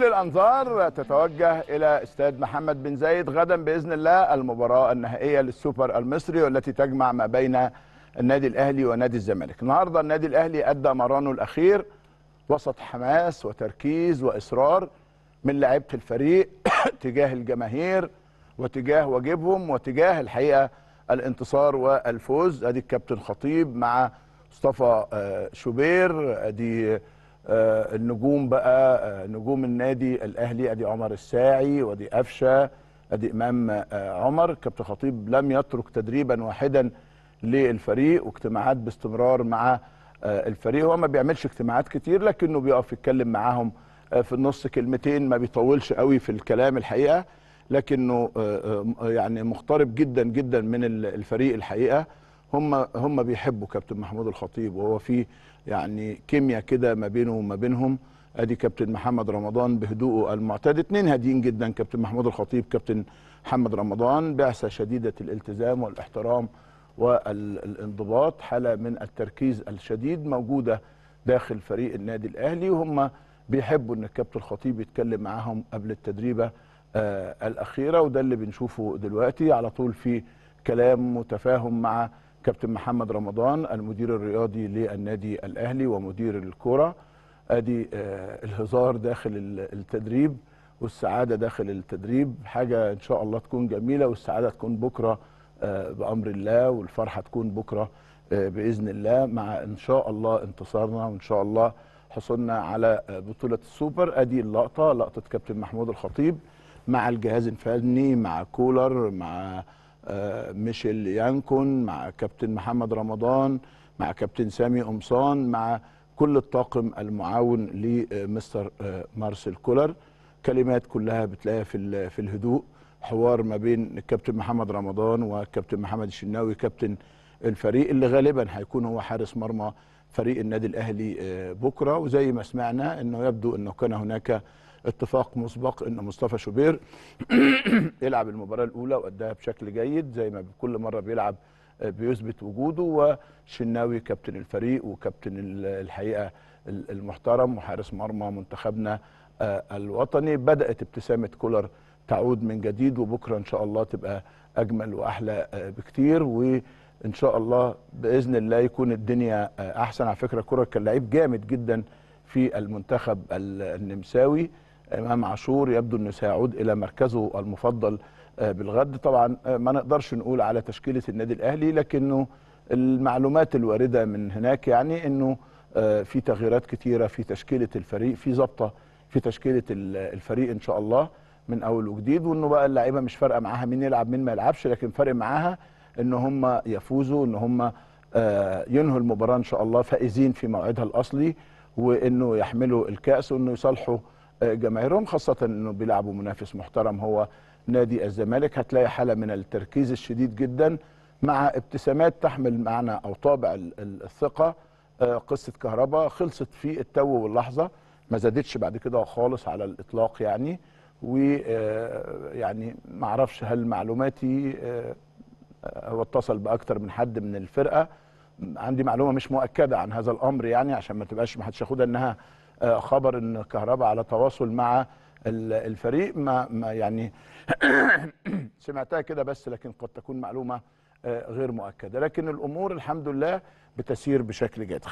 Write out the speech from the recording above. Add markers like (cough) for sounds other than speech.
كل الانظار تتوجه الى استاد محمد بن زايد غدا باذن الله المباراه النهائيه للسوبر المصري والتي تجمع ما بين النادي الاهلي ونادي الزمالك. النهارده النادي الاهلي ادى مرانه الاخير وسط حماس وتركيز واصرار من لاعيبه الفريق (coughs) تجاه الجماهير وتجاه واجبهم وتجاه الحقيقه الانتصار والفوز ادي الكابتن خطيب مع مصطفى آه، شوبير ادي آه، النجوم بقى آه، نجوم النادي الاهلي ادي عمر الساعي وادي قفشه ادي امام آه، عمر كابتن خطيب لم يترك تدريبا واحدا للفريق واجتماعات باستمرار مع الفريق هو ما بيعملش اجتماعات كتير لكنه بيقف يتكلم معاهم في النص كلمتين ما بيطولش قوي في الكلام الحقيقه لكنه يعني مقترب جدا جدا من الفريق الحقيقه هم هم بيحبوا كابتن محمود الخطيب وهو في يعني كيمياء كده ما بينه وما بينهم ادي كابتن محمد رمضان بهدوءه المعتاد اتنين هاديين جدا كابتن محمود الخطيب كابتن محمد رمضان بعثه شديده الالتزام والاحترام والانضباط حاله من التركيز الشديد موجوده داخل فريق النادي الاهلي وهم بيحبوا ان الكابتن الخطيب يتكلم معاهم قبل التدريبه آه، الاخيره وده اللي بنشوفه دلوقتي على طول في كلام متفاهم مع كابتن محمد رمضان المدير الرياضي للنادي الاهلي ومدير الكره ادي آه، الهزار داخل التدريب والسعاده داخل التدريب حاجه ان شاء الله تكون جميله والسعاده تكون بكره آه، بامر الله والفرحه تكون بكره آه، باذن الله مع ان شاء الله انتصارنا وان شاء الله حصولنا على بطوله السوبر ادي اللقطه لقطه كابتن محمود الخطيب مع الجهاز الفني مع كولر مع آه، ميشيل يانكون مع كابتن محمد رمضان مع كابتن سامي قمصان مع كل الطاقم المعاون لمستر آه، آه، مارسيل كولر كلمات كلها بتلاقيها في في الهدوء حوار ما بين الكابتن محمد رمضان وكابتن محمد الشناوي كابتن الفريق اللي غالبا هيكون هو حارس مرمى فريق النادي الاهلي بكره وزي ما سمعنا انه يبدو انه كان هناك اتفاق مسبق ان مصطفى شوبير (clears throat) يلعب المباراه الاولى واداها بشكل جيد زي ما كل مره بيلعب آه، بيثبت وجوده وشناوي كابتن الفريق وكابتن الحقيقه المحترم وحارس مرمى منتخبنا آه، الوطني بدات ابتسامه كولر تعود من جديد وبكره ان شاء الله تبقى اجمل واحلى آه، بكتير و ان شاء الله باذن الله يكون الدنيا احسن على فكره كولر كان لعيب جامد جدا في المنتخب النمساوي امام عاشور يبدو انه سيعود الى مركزه المفضل آه، بالغد طبعا آه، ما نقدرش نقول على تشكيله النادي الاهلي لكنه المعلومات الوارده من هناك يعني انه آه، في تغييرات كتيره في تشكيله الفريق في ظبطه في تشكيله الفريق ان شاء الله من اول وجديد وانه بقى اللعيبه مش فارقه معاها مين يلعب مين ما يلعبش لكن فارق معاها ان هم يفوزوا ان هم ينهوا المباراه ان شاء الله فائزين في موعدها الاصلي وانه يحملوا الكاس وانه يصالحوا جماهيرهم خاصه انه بيلعبوا منافس محترم هو نادي الزمالك هتلاقي حاله من التركيز الشديد جدا مع ابتسامات تحمل معنى او طابع الثقه آه، قصه كهرباء خلصت في التو واللحظه ما زادتش بعد كده خالص على الاطلاق يعني ويعني آه، ما اعرفش هل معلوماتي آه، هو اتصل باكثر من حد من الفرقه عندي معلومه مش مؤكده عن هذا الامر يعني عشان ما تبقاش ما حدش ياخدها انها آه، خبر ان كهربا على تواصل مع الفريق ما, ما يعني (clears throat) سمعتها كده بس لكن قد تكون معلومه آه، غير مؤكده لكن الامور الحمد لله بتسير بشكل جيد